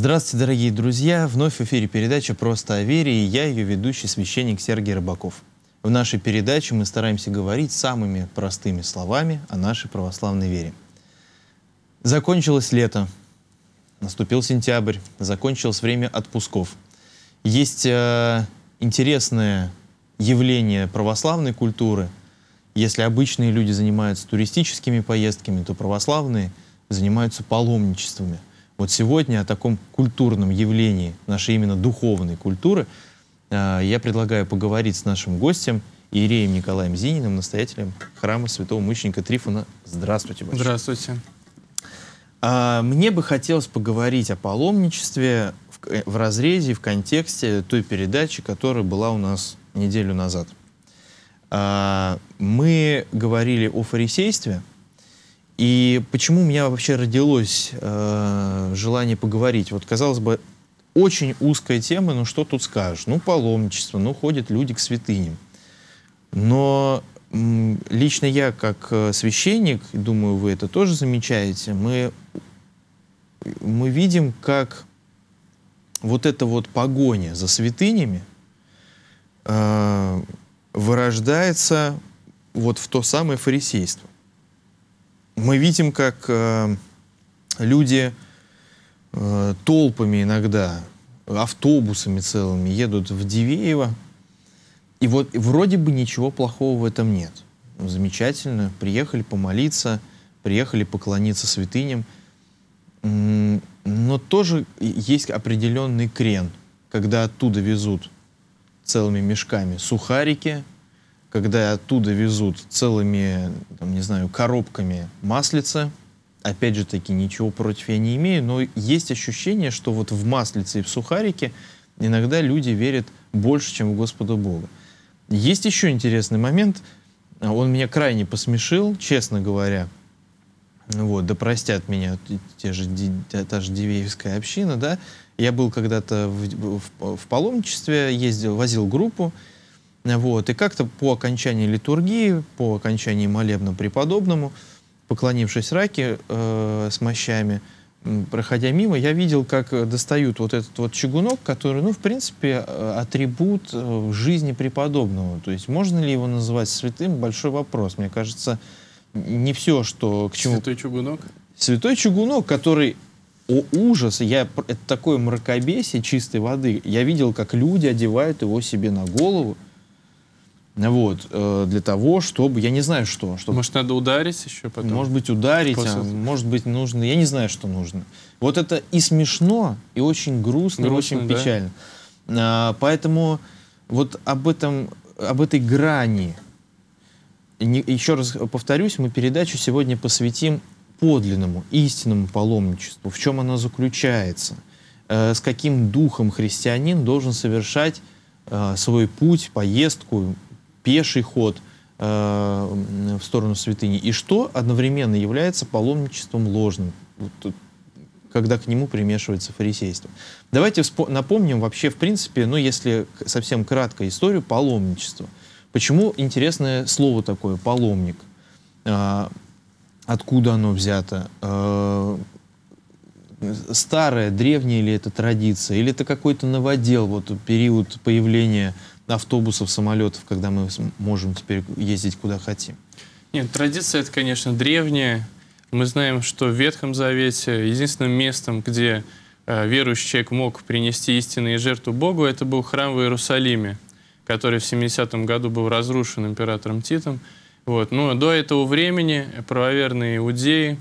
Здравствуйте, дорогие друзья! Вновь в эфире передача «Просто о вере» и я, ее ведущий, священник Сергей Рыбаков. В нашей передаче мы стараемся говорить самыми простыми словами о нашей православной вере. Закончилось лето, наступил сентябрь, закончилось время отпусков. Есть э, интересное явление православной культуры. Если обычные люди занимаются туристическими поездками, то православные занимаются паломничествами – вот сегодня о таком культурном явлении нашей именно духовной культуры э, я предлагаю поговорить с нашим гостем Иреем Николаем Зининым, настоятелем храма святого мученика Трифона. Здравствуйте большое. Здравствуйте. А, мне бы хотелось поговорить о паломничестве в, э, в разрезе, в контексте той передачи, которая была у нас неделю назад. А, мы говорили о фарисействе, и почему у меня вообще родилось э, желание поговорить? Вот, казалось бы, очень узкая тема, но ну что тут скажешь? Ну, паломничество, ну, ходят люди к святыням. Но лично я, как э, священник, думаю, вы это тоже замечаете, мы, мы видим, как вот эта вот погоня за святынями э, вырождается вот в то самое фарисейство. Мы видим, как э, люди э, толпами иногда, автобусами целыми едут в Дивеево, и вот вроде бы ничего плохого в этом нет. Замечательно, приехали помолиться, приехали поклониться святыням, но тоже есть определенный крен, когда оттуда везут целыми мешками сухарики, когда оттуда везут целыми, там, не знаю, коробками маслица. Опять же таки, ничего против я не имею, но есть ощущение, что вот в маслице и в сухарике иногда люди верят больше, чем в Господа Бога. Есть еще интересный момент, он меня крайне посмешил, честно говоря. Вот, да простят меня те же, та же Дивеевская община, да. Я был когда-то в, в, в паломничестве, ездил, возил группу, вот. И как-то по окончании литургии, по окончании молебна преподобному, поклонившись раке э, с мощами, проходя мимо, я видел, как достают вот этот вот чугунок, который, ну, в принципе, э, атрибут э, жизни преподобного. То есть можно ли его называть святым? Большой вопрос. Мне кажется, не все, что к чему... Святой чугунок? Святой чугунок, который... О, ужас! Я... Это такое мракобесие чистой воды. Я видел, как люди одевают его себе на голову. Вот, э, для того, чтобы, я не знаю что. Чтобы, может, надо ударить еще потом? Может быть, ударить, а, может быть, нужно, я не знаю, что нужно. Вот это и смешно, и очень грустно, грустно и очень да? печально. А, поэтому вот об этом, об этой грани, не, еще раз повторюсь, мы передачу сегодня посвятим подлинному, истинному паломничеству, в чем оно заключается, э, с каким духом христианин должен совершать э, свой путь, поездку, пеший ход э, в сторону святыни, и что одновременно является паломничеством ложным, вот, когда к нему примешивается фарисейство. Давайте напомним вообще, в принципе, ну, если совсем кратко, историю паломничество. Почему интересное слово такое «паломник»? Э, откуда оно взято? Э, старая, древняя ли это традиция, или это какой-то новодел, вот период появления автобусов, самолетов, когда мы можем теперь ездить куда хотим. Нет, традиция это, конечно, древняя. Мы знаем, что в Ветхом Завете единственным местом, где э, верующий человек мог принести истинные жертвы Богу, это был храм в Иерусалиме, который в 70-м году был разрушен императором Титом. Вот. Но до этого времени правоверные иудеи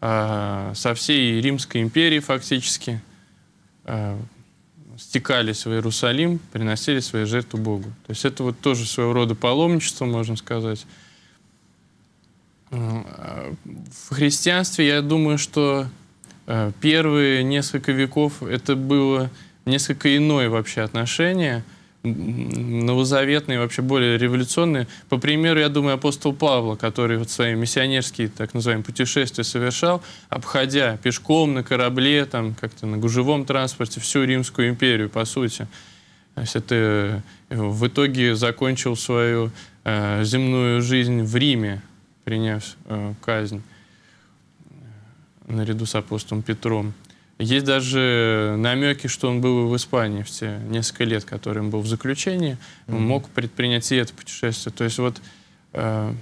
а, со всей Римской империи фактически а, стекались в Иерусалим, приносили свои жертвы Богу. То есть это вот тоже своего рода паломничество, можно сказать. А, в христианстве, я думаю, что э, первые несколько веков это было несколько иное вообще отношение – новозаветные, вообще более революционные. По примеру, я думаю, апостол Павла, который вот свои миссионерские, так называемые, путешествия совершал, обходя пешком на корабле, там как-то на гужевом транспорте всю Римскую империю, по сути. То есть это э, в итоге закончил свою э, земную жизнь в Риме, приняв э, казнь э, наряду с апостолом Петром. Есть даже намеки, что он был в Испании в те несколько лет, которые он был в заключении, mm-hmm. мог предпринять и это путешествие. То есть вот э,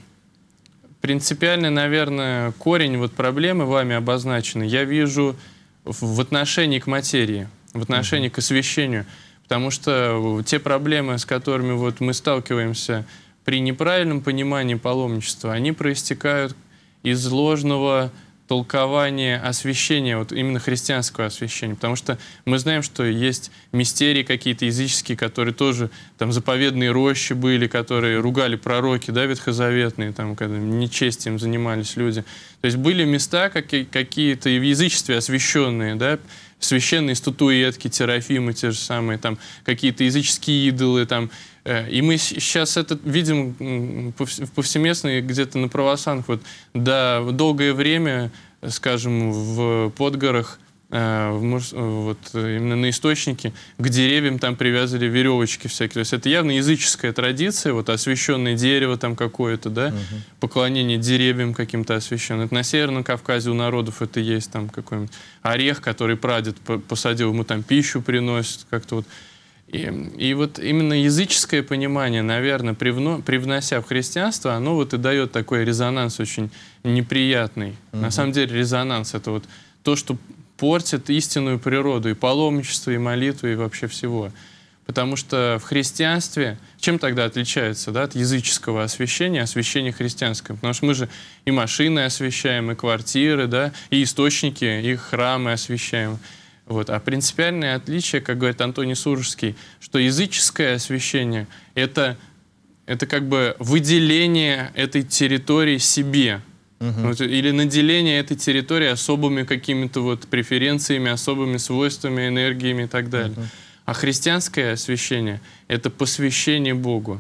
принципиальный, наверное, корень вот проблемы вами обозначены. Я вижу в, в отношении к материи, в отношении mm-hmm. к освещению, потому что э, те проблемы, с которыми вот мы сталкиваемся при неправильном понимании паломничества, они проистекают из ложного толкование освящения, вот именно христианского освящения, потому что мы знаем, что есть мистерии какие-то языческие, которые тоже, там, заповедные рощи были, которые ругали пророки, да, ветхозаветные, там, когда нечестием занимались люди. То есть были места какие-то и в язычестве освященные, да, священные статуэтки, терафимы те же самые, там, какие-то языческие идолы, там, Э, и мы сейчас это видим повсеместно где-то на правосанах. Вот, да, долгое время, скажем, в Подгорах э, – вот именно на источнике, к деревьям там привязывали веревочки всякие. То есть это явно языческая традиция, вот освященное дерево там какое-то, да, угу. поклонение деревьям каким-то освященным. Это на Северном Кавказе у народов это есть там какой-нибудь орех, который прадед посадил, ему там пищу приносит как-то вот. И, и вот именно языческое понимание, наверное, привно, привнося в христианство, оно вот и дает такой резонанс очень неприятный. Угу. На самом деле резонанс — это вот то, что портит истинную природу и паломничество, и молитву и вообще всего. Потому что в христианстве... Чем тогда отличается да, от языческого освящения, освящения христианского? Потому что мы же и машины освещаем, и квартиры, да, и источники, и храмы освещаем. Вот. А принципиальное отличие, как говорит Антоний Суржский, что языческое освящение — это, это как бы выделение этой территории себе, Угу. Вот, или наделение этой территории особыми какими-то вот преференциями, особыми свойствами, энергиями и так далее. Угу. А христианское освящение — это посвящение Богу.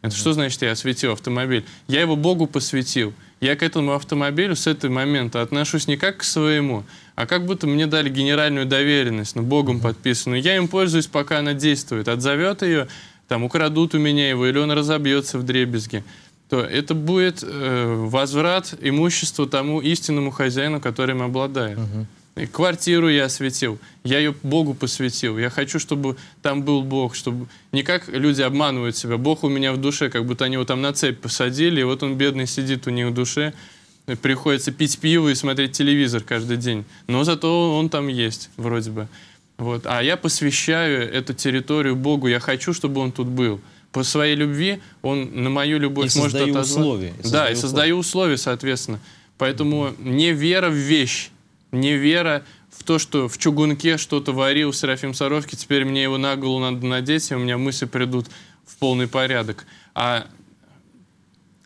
Это угу. что значит я осветил автомобиль? Я его Богу посвятил — я к этому автомобилю с этого момента отношусь не как к своему, а как будто мне дали генеральную доверенность, ну, Богом подписанную. Я им пользуюсь, пока она действует. Отзовет ее, там, украдут у меня его, или он разобьется в дребезги то это будет э, возврат имущества тому истинному хозяину, которым обладает. Угу. И квартиру я осветил, я ее Богу посвятил. Я хочу, чтобы там был Бог, чтобы не как люди обманывают себя. Бог у меня в душе, как будто они его там на цепь посадили, и вот он бедный сидит у них в душе, приходится пить пиво и смотреть телевизор каждый день. Но зато он там есть, вроде бы. Вот. А я посвящаю эту территорию Богу, я хочу, чтобы он тут был. По своей любви он на мою любовь и может отозвать. Условия, и да, и создаю условия, соответственно. Поэтому не вера в вещь, не вера в то, что в чугунке что-то варил Серафим Саровский, теперь мне его на голову надо надеть, и у меня мысли придут в полный порядок. А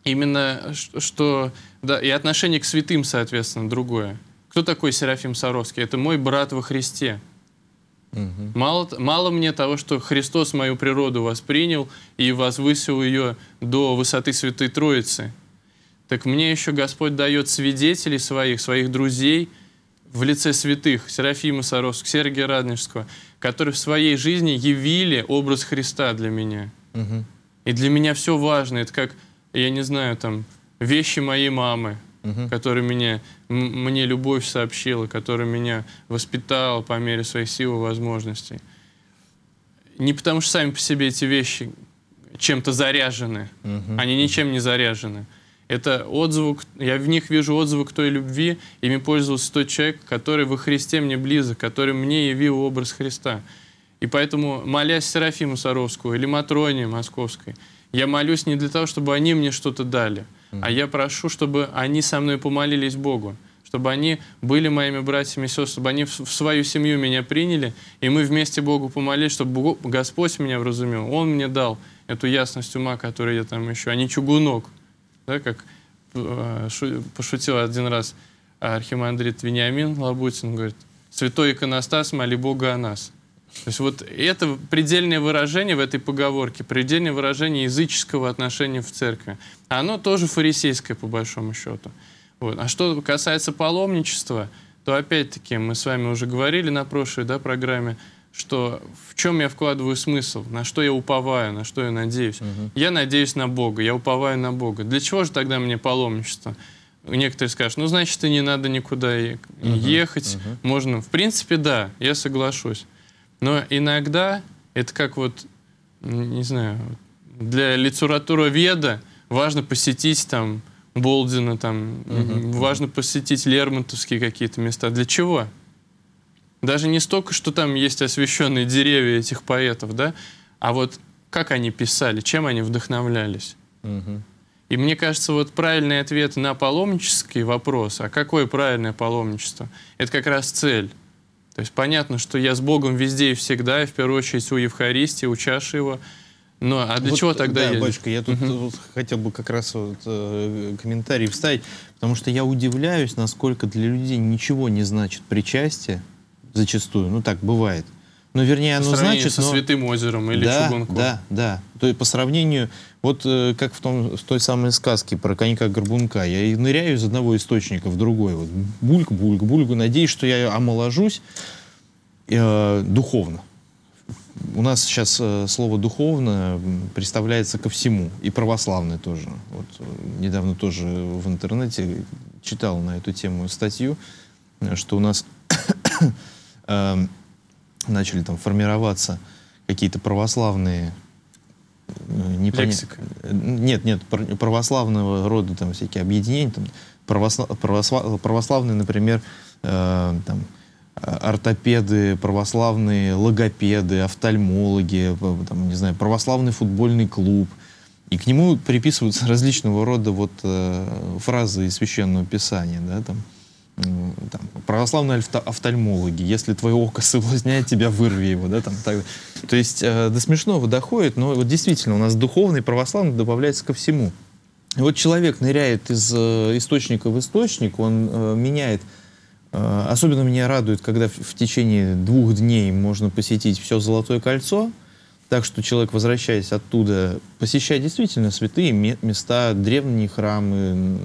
именно что... Да, и отношение к святым, соответственно, другое. Кто такой Серафим Саровский? Это мой брат во Христе. Угу. Мало, мало мне того, что Христос мою природу воспринял и возвысил ее до высоты Святой Троицы. Так мне еще Господь дает свидетелей своих, своих друзей – в лице святых Серафима Саровского, Сергия Радонежского, которые в своей жизни явили образ Христа для меня. Угу. И для меня все важно. Это как, я не знаю, там, вещи моей мамы, угу. которая меня, мне любовь сообщила, которая меня воспитала по мере своих сил и возможностей. Не потому что сами по себе эти вещи чем-то заряжены. Угу. Они ничем не заряжены. Это отзвук, я в них вижу отзвук той любви, ими пользовался тот человек, который во Христе мне близок, который мне явил образ Христа. И поэтому, молясь Серафиму Саровскую или Матроне Московской, я молюсь не для того, чтобы они мне что-то дали, mm-hmm. а я прошу, чтобы они со мной помолились Богу, чтобы они были моими братьями и сестрами, чтобы они в свою семью меня приняли, и мы вместе Богу помолились, чтобы Господь меня вразумил, Он мне дал эту ясность ума, которую я там ищу, а не чугунок, да, как э, пошутил один раз архимандрит Вениамин Лабутин, говорит, «Святой иконостас, моли Бога о нас». То есть вот это предельное выражение в этой поговорке, предельное выражение языческого отношения в церкви. Оно тоже фарисейское, по большому счету. Вот. А что касается паломничества, то опять-таки мы с вами уже говорили на прошлой да, программе – что в чем я вкладываю смысл, на что я уповаю, на что я надеюсь. Uh -huh. Я надеюсь на Бога, я уповаю на Бога. Для чего же тогда мне паломничество? Некоторые скажут, ну значит и не надо никуда угу. Uh -huh. ехать, Uh -huh. можно. В принципе, да, я соглашусь. Но иногда это как вот, не знаю, для Веда важно посетить там Болдина, там угу. важно посетить Лермонтовские какие-то места. Для чего? Даже не столько, что там есть освещенные деревья этих поэтов, да, а вот как они писали, чем они вдохновлялись. Угу. И мне кажется, вот правильный ответ на паломнический вопрос, а какое правильное паломничество, это как раз цель. То есть понятно, что я с Богом везде и всегда, и в первую очередь у Евхаристии, у чаши его, Но а для вот, чего тогда да, едешь? батюшка, я тут угу. хотел бы как раз вот, э, комментарий вставить, потому что я удивляюсь, насколько для людей ничего не значит причастие, зачастую. Ну, так бывает. Ну, вернее, оно значит... со но... Святым озером или да, Чугунком. Да, да. То есть по сравнению, вот э, как в, том, в той самой сказке про конька-горбунка, я и ныряю из одного источника в другой. Вот бульк, бульк, бульк, надеюсь, что я омоложусь э, духовно. У нас сейчас э, слово «духовно» представляется ко всему, и православное тоже. Вот э, недавно тоже в интернете читал на эту тему статью, э, что у нас э, начали там формироваться какие-то православные э, не Лексика. Нет, нет, православного рода там всякие объединения, там, православ... Православ... православные, например, э, там, а, ортопеды, православные логопеды, офтальмологи, э, э, там, не знаю, православный футбольный клуб. И к нему приписываются различного рода вот э, фразы из Священного Писания, да, там, там, православные офтальмологи, если твое око соблазняет тебя, вырви его, да, там, так, то есть э, до смешного доходит, но вот действительно у нас духовный православный добавляется ко всему. И вот человек ныряет из э, источника в источник, он э, меняет, э, особенно меня радует, когда в, в течение двух дней можно посетить все Золотое кольцо, так что человек, возвращаясь оттуда, посещая действительно святые места, древние храмы,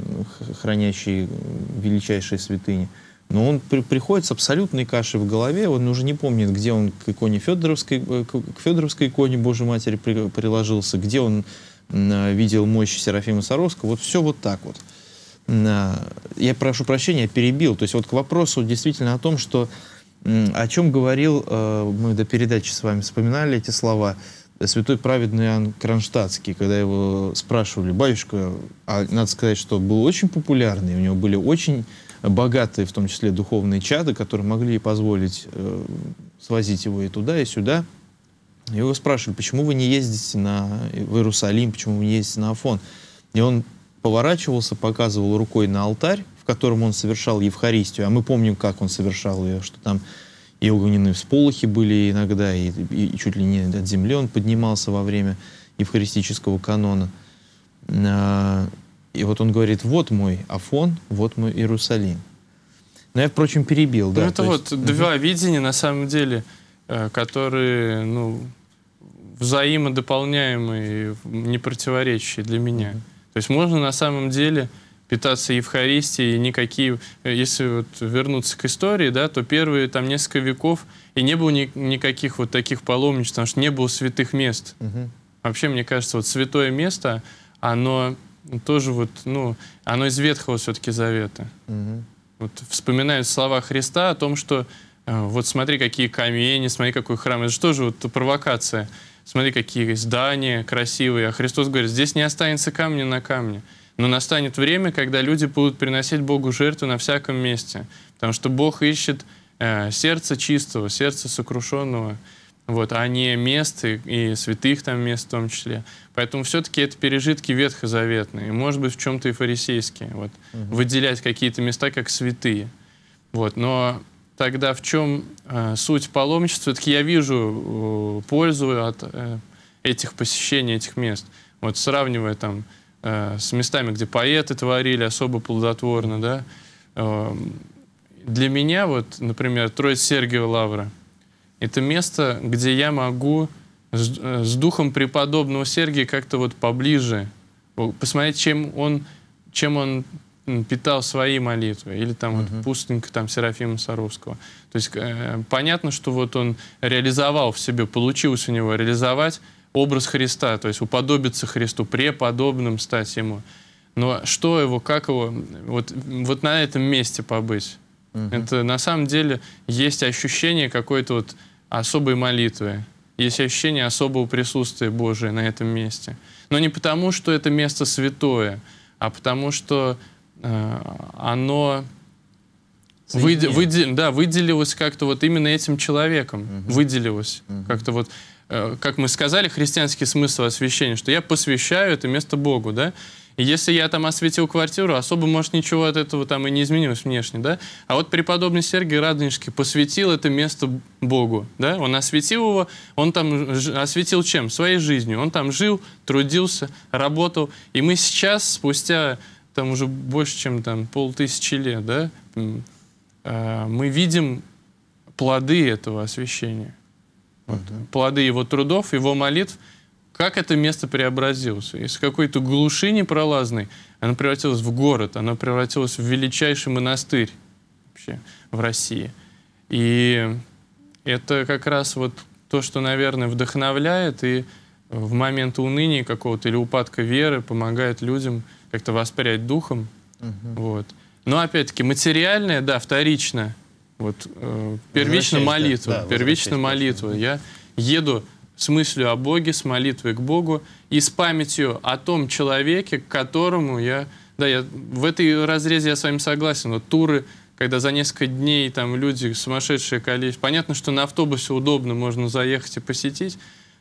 хранящие величайшие святыни. Но он при, приходит с абсолютной кашей в голове, он уже не помнит, где он к иконе Федоровской, э, к Федоровской иконе Божьей Матери при, приложился, где он а, видел мощь Серафима Саровского. Вот все вот так вот. А, я прошу прощения, я перебил. То есть вот к вопросу действительно о том, что о чем говорил, э, мы до передачи с вами вспоминали эти слова, святой праведный Иоанн Кронштадтский, когда его спрашивали, батюшка, а надо сказать, что был очень популярный, у него были очень богатые, в том числе духовные чады, которые могли позволить э, свозить его и туда, и сюда. Его спрашивали, почему вы не ездите на, в Иерусалим, почему вы не ездите на Афон. И он поворачивался, показывал рукой на алтарь, в котором он совершал Евхаристию, а мы помним, как он совершал ее, что там и огненные всполохи были иногда, и, и, и чуть ли не от земли он поднимался во время евхаристического канона. А, и вот он говорит, вот мой Афон, вот мой Иерусалим. Но я, впрочем, перебил. да, ну, это вот есть... два угу. видения, на самом деле, э, которые, ну, взаимодополняемые, не противоречащие для меня. Угу. То есть можно на самом деле питаться Евхаристией, никакие, э, если вот вернуться к истории, да, то первые там несколько веков и не было ни, никаких вот таких паломничеств, потому что не было святых мест. Угу. Вообще, мне кажется, вот святое место, оно тоже вот, ну, оно из Ветхого все-таки Завета. Угу. Вот вспоминают слова Христа о том, что э, вот смотри, какие камни, смотри, какой храм. Это же тоже вот провокация. Смотри, какие здания красивые. А Христос говорит, здесь не останется камня на камне. Но настанет время, когда люди будут приносить Богу жертву на всяком месте, потому что Бог ищет э, сердце чистого, сердце сокрушенного, вот, а не мест и, и святых там мест в том числе. Поэтому все-таки это пережитки ветхозаветные, может быть, в чем-то и фарисейские, вот, угу. выделять какие-то места как святые. Вот, но тогда в чем э, суть паломничества? Все-таки я вижу э, пользу от э, этих посещений, этих мест. Вот сравнивая там Э, с местами, где поэты творили особо плодотворно, да. Эм, для меня, вот, например, Троиц Сергиева Лавра, это место, где я могу с, э, с духом преподобного Сергия как-то вот поближе посмотреть, чем он, чем он питал свои молитвы, или там uh-huh. вот пустынка там Серафима Саровского. То есть э, понятно, что вот он реализовал в себе, получилось у него реализовать образ Христа, то есть уподобиться Христу, преподобным стать Ему. Но что его, как его, вот, вот на этом месте побыть. Угу. Это на самом деле есть ощущение какой-то вот особой молитвы, есть ощущение особого присутствия Божия на этом месте. Но не потому, что это место святое, а потому что э, оно выде, выде, да, выделилось как-то вот именно этим человеком, угу. выделилось угу. как-то вот Э, как мы сказали, христианский смысл освящения, что я посвящаю это место Богу, да? И если я там осветил квартиру, особо, может, ничего от этого там и не изменилось внешне, да? А вот преподобный Сергий Радонежский посвятил это место Богу, да? Он осветил его, он там осветил чем? Своей жизнью. Он там жил, трудился, работал. И мы сейчас, спустя там уже больше, чем там полтысячи лет, да, э, мы видим плоды этого освящения вот, плоды его трудов, его молитв, как это место преобразилось. Из какой-то глуши непролазной оно превратилось в город, оно превратилось в величайший монастырь вообще в России. И это как раз вот то, что, наверное, вдохновляет и в момент уныния какого-то или упадка веры помогает людям как-то воспрять духом. Угу. Вот. Но опять-таки материальное, да, вторичное. Вот э, первично молитва, да, первично молитва. Я еду с мыслью о Боге, с молитвой к Богу и с памятью о том человеке, к которому я... Да, я в этой разрезе я с вами согласен. Но туры, когда за несколько дней там люди сумасшедшие количество... Понятно, что на автобусе удобно, можно заехать и посетить,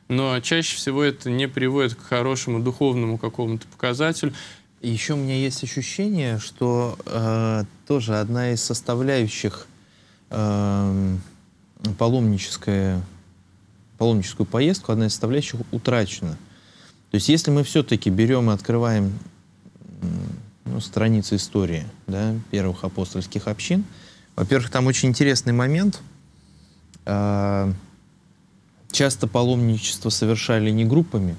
но чаще всего это не приводит к хорошему духовному какому-то показателю. еще у меня есть ощущение, что э, тоже одна из составляющих э, эм, паломническое, паломническую поездку одна из составляющих утрачена. То есть если мы все-таки берем и открываем ну, страницы истории да, первых апостольских общин, во-первых, там очень интересный момент. Э, часто паломничество совершали не группами,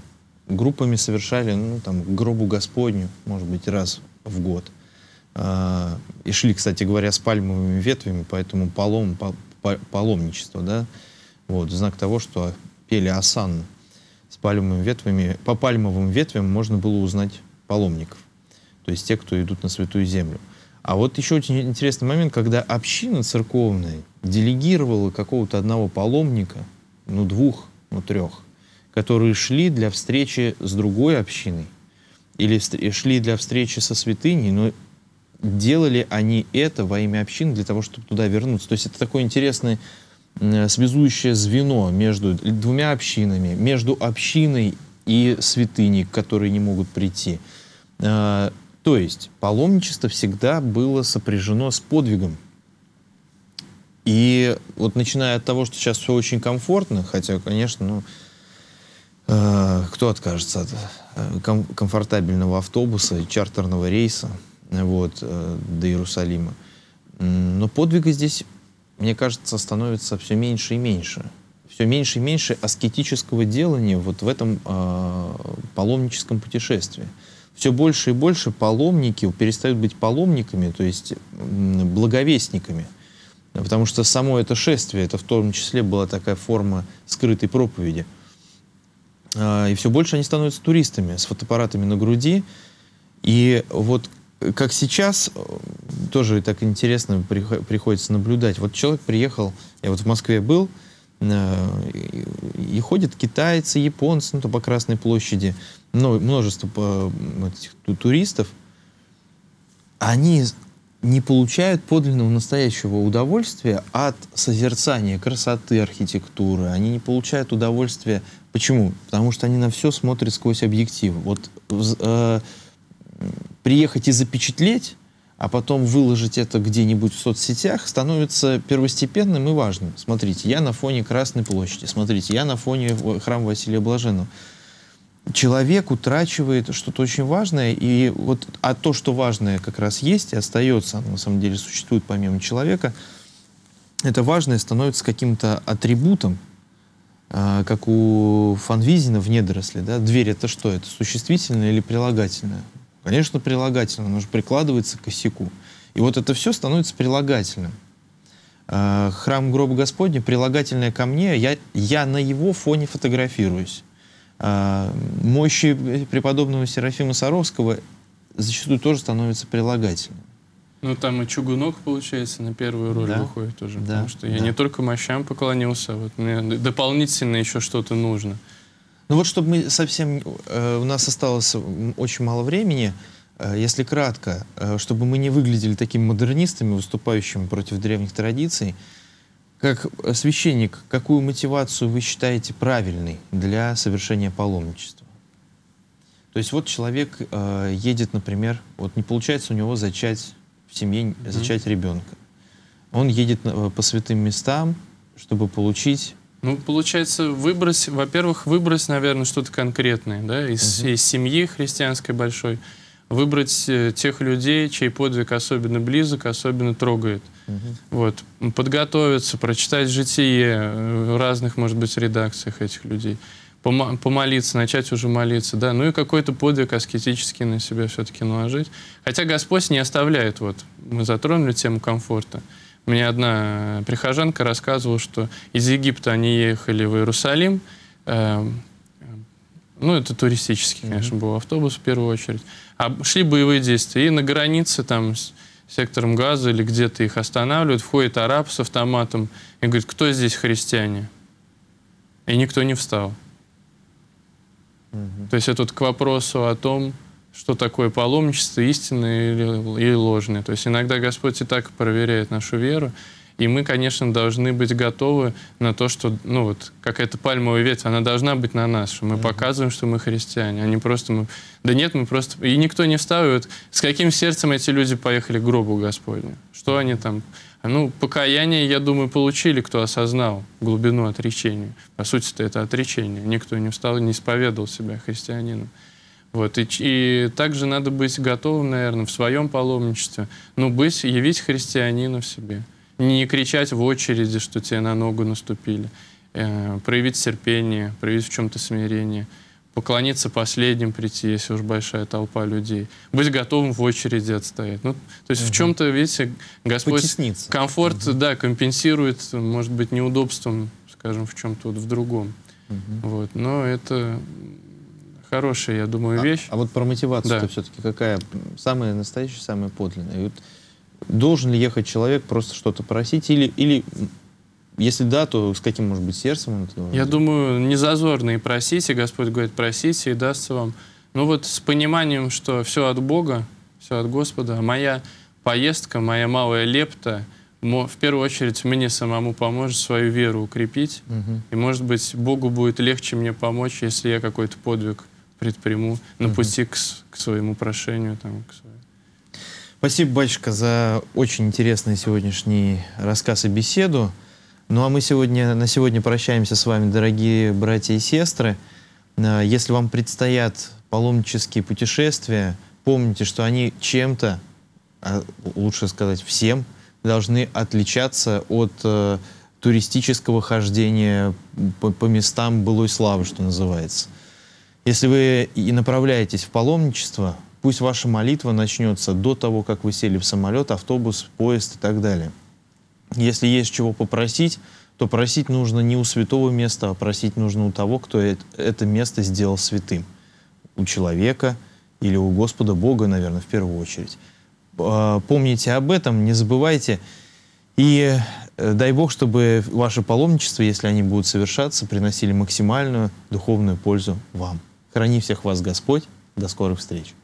группами совершали, ну, там, к гробу Господню, может быть, раз в год – а, и шли, кстати говоря, с пальмовыми ветвями, поэтому полом, по, паломничество, да, вот, знак того, что пели осанну с пальмовыми ветвями. По пальмовым ветвям можно было узнать паломников, то есть те, кто идут на Святую Землю. А вот еще очень интересный момент, когда община церковная делегировала какого-то одного паломника, ну, двух, ну, трех, которые шли для встречи с другой общиной или шли для встречи со святыней, но делали они это во имя общин для того, чтобы туда вернуться. То есть это такое интересное э, связующее звено между двумя общинами, между общиной и святыней, которые не могут прийти. А, то есть паломничество всегда было сопряжено с подвигом. И вот начиная от того, что сейчас все очень комфортно, хотя, конечно, ну, а, кто откажется от э, комфортабельного автобуса и чартерного рейса, вот, э, до Иерусалима. Но подвига здесь, мне кажется, становится все меньше и меньше. Все меньше и меньше аскетического делания вот в этом э, паломническом путешествии. Все больше и больше паломники перестают быть паломниками, то есть благовестниками. Потому что само это шествие, это в том числе была такая форма скрытой проповеди. А, и все больше они становятся туристами с фотоаппаратами на груди. И вот как сейчас, тоже так интересно приходится наблюдать. Вот человек приехал, я вот в Москве был, э, и ходят китайцы, японцы, ну, то по Красной площади, ну, множество э, этих туристов, они не получают подлинного настоящего удовольствия от созерцания красоты архитектуры. Они не получают удовольствия. Почему? Потому что они на все смотрят сквозь объектив. Вот э, приехать и запечатлеть, а потом выложить это где-нибудь в соцсетях, становится первостепенным и важным. Смотрите, я на фоне Красной площади, смотрите, я на фоне храма Василия Блаженного. Человек утрачивает что-то очень важное, и вот а то, что важное как раз есть и остается, оно на самом деле существует помимо человека, это важное становится каким-то атрибутом, а, как у Фанвизина в недоросли, да, дверь это что, это существительное или прилагательное? Конечно, прилагательное, оно же прикладывается к косяку. И вот это все становится прилагательным. Э, храм гроба Господня, прилагательное ко мне, я, я на его фоне фотографируюсь. Э, Мощи э, преподобного Серафима Саровского зачастую тоже становятся прилагательным. Ну, там и чугунок, получается, на первую роль да? выходит тоже. Да. Потому что я да. не только мощам поклонился, а вот мне дополнительно еще что-то нужно. Ну вот, чтобы мы совсем... Э, у нас осталось очень мало времени. Э, если кратко, э, чтобы мы не выглядели такими модернистами, выступающими против древних традиций, как священник, какую мотивацию вы считаете правильной для совершения паломничества? То есть вот человек э, едет, например, вот не получается у него зачать в семье, mm -hmm. зачать ребенка. Он едет на, э, по святым местам, чтобы получить ну, получается, выбрось, во-первых, выбрать, наверное, что-то конкретное, да, из, угу. из семьи христианской большой, выбрать э, тех людей, чей подвиг особенно близок, особенно трогает. Угу. Вот. Подготовиться, прочитать житие э, в разных, может быть, редакциях этих людей. Помо помолиться, начать уже молиться, да, ну и какой-то подвиг аскетический на себя все-таки наложить. Хотя Господь не оставляет, вот, мы затронули тему комфорта. Угу. Мне одна прихожанка рассказывала, что из Египта они ехали в Иерусалим. Э, ну, это туристический, конечно, был автобус в первую очередь. А шли боевые действия. И на границе там с сектором газа или где-то их останавливают, входит араб с автоматом и говорит, кто здесь христиане? И никто не встал. Угу. То есть это вот к вопросу о том, что такое паломничество, истинное или, или ложное. То есть иногда Господь и так проверяет нашу веру, и мы, конечно, должны быть готовы на то, что, ну вот, какая-то пальмовая ветвь, она должна быть на нас, что мы mm-hmm. показываем, что мы христиане, а не просто мы... Да нет, мы просто... И никто не вставит, с каким сердцем эти люди поехали к гробу Господню. Что они там... А, ну, покаяние, я думаю, получили, кто осознал глубину отречения. По сути-то это отречение. Никто не встал, не исповедовал себя христианином. Вот, и, и также надо быть готовым, наверное, в своем паломничестве, ну, быть, явить христианина в себе. Не кричать в очереди, что тебе на ногу наступили. Э, проявить терпение, проявить в чем-то смирение. Поклониться последним прийти, если уж большая толпа людей. Быть готовым в очереди отстоять. Ну, то есть угу. в чем-то, видите, Господь Потесниться. комфорт, угу. да, компенсирует, может быть, неудобством, скажем, в чем-то вот в другом. Угу. Вот, но это хорошая, я думаю, а, вещь. А вот про мотивацию да. все-таки какая? Самая настоящая, самая подлинная. вот должен ли ехать человек просто что-то просить или, или если да, то с каким, может быть, сердцем он это должен Я думаю, не зазорно и просите, Господь говорит, просите и дастся вам. Ну вот с пониманием, что все от Бога, все от Господа, а моя поездка, моя малая лепта, в первую очередь мне самому поможет свою веру укрепить, угу. и, может быть, Богу будет легче мне помочь, если я какой-то подвиг предприму на угу. пути к, к своему прошению. Там, к своему. Спасибо, батюшка, за очень интересный сегодняшний рассказ и беседу. Ну а мы сегодня, на сегодня прощаемся с вами, дорогие братья и сестры. А, если вам предстоят паломнические путешествия, помните, что они чем-то, а лучше сказать всем, должны отличаться от э, туристического хождения по, по местам былой славы, что называется. Если вы и направляетесь в паломничество, пусть ваша молитва начнется до того, как вы сели в самолет, автобус, поезд и так далее. Если есть чего попросить, то просить нужно не у святого места, а просить нужно у того, кто это место сделал святым. У человека или у Господа Бога, наверное, в первую очередь. А, помните об этом, не забывайте. И э, дай Бог, чтобы ваши паломничества, если они будут совершаться, приносили максимальную духовную пользу вам. Храни всех вас Господь. До скорых встреч.